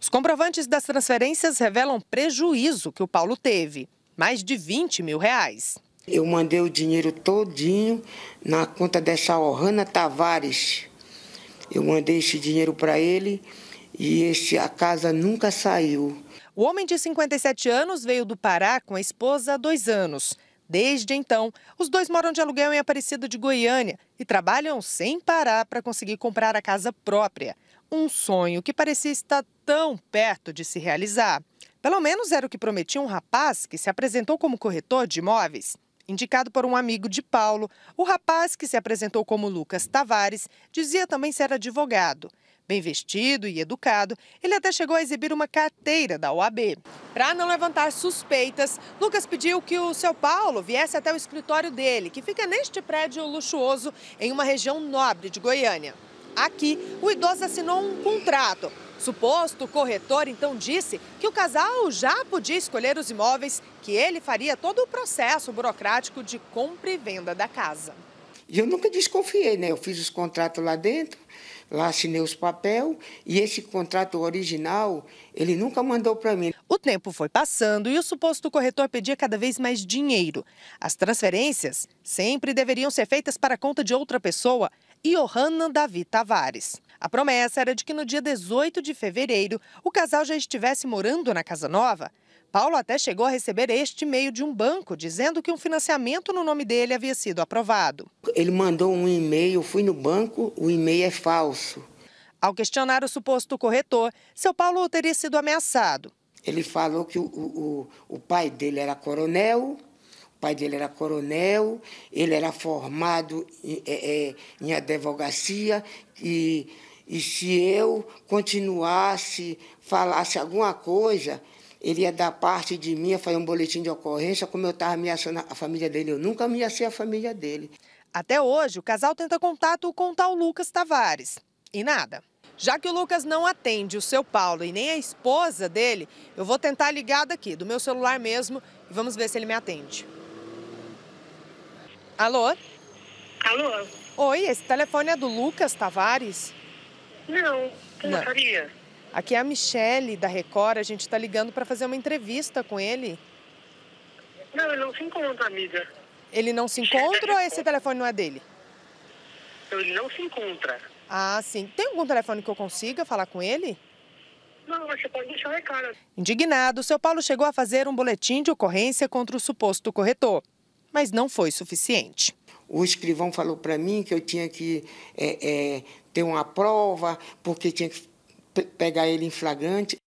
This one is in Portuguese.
Os comprovantes das transferências revelam prejuízo que o Paulo teve, mais de 20 mil reais. Eu mandei o dinheiro todinho na conta dessa Ohana Tavares. Eu mandei esse dinheiro para ele e esse, a casa nunca saiu. O homem de 57 anos veio do Pará com a esposa há dois anos. Desde então, os dois moram de aluguel em Aparecida de Goiânia e trabalham sem parar para conseguir comprar a casa própria. Um sonho que parecia estar tão perto de se realizar. Pelo menos era o que prometia um rapaz que se apresentou como corretor de imóveis. Indicado por um amigo de Paulo, o rapaz que se apresentou como Lucas Tavares dizia também ser advogado. Bem vestido e educado, ele até chegou a exibir uma carteira da OAB. Para não levantar suspeitas, Lucas pediu que o seu Paulo viesse até o escritório dele, que fica neste prédio luxuoso em uma região nobre de Goiânia. Aqui, o idoso assinou um contrato Suposto corretor então disse que o casal já podia escolher os imóveis, que ele faria todo o processo burocrático de compra e venda da casa. E eu nunca desconfiei, né? Eu fiz os contratos lá dentro, lá assinei os papéis e esse contrato original ele nunca mandou para mim. O tempo foi passando e o suposto corretor pedia cada vez mais dinheiro. As transferências sempre deveriam ser feitas para a conta de outra pessoa, Johanna Davi Tavares. A promessa era de que no dia 18 de fevereiro o casal já estivesse morando na casa nova. Paulo até chegou a receber este e-mail de um banco dizendo que um financiamento no nome dele havia sido aprovado. Ele mandou um e-mail, eu fui no banco, o e-mail é falso. Ao questionar o suposto corretor, seu Paulo teria sido ameaçado. Ele falou que o, o, o pai dele era coronel, o pai dele era coronel, ele era formado em, é, é em advocacia e e se eu continuasse, falasse alguma coisa, ele ia dar parte de mim, ia fazer um boletim de ocorrência, como eu estava ameaçando a família dele. Eu nunca ameacei a família dele. Até hoje, o casal tenta contato com tal Lucas Tavares. E nada. Já que o Lucas não atende o seu Paulo e nem a esposa dele, eu vou tentar ligar daqui, do meu celular mesmo, e vamos ver se ele me atende. Alô? Alô? Oi, esse telefone é do Lucas Tavares? Não, como não. Aqui é a Michele, da Record. A gente está ligando para fazer uma entrevista com ele. Não, ele não se encontra, amiga. Ele não se encontra ou esse telefone não é dele? Então, ele não se encontra. Ah, sim. Tem algum telefone que eu consiga falar com ele? Não, você pode deixar o recado. Indignado, seu Paulo chegou a fazer um boletim de ocorrência contra o suposto corretor, mas não foi suficiente o escrivão falou para mim que eu tinha que é, é, ter uma prova, porque tinha que pegar ele em flagrante.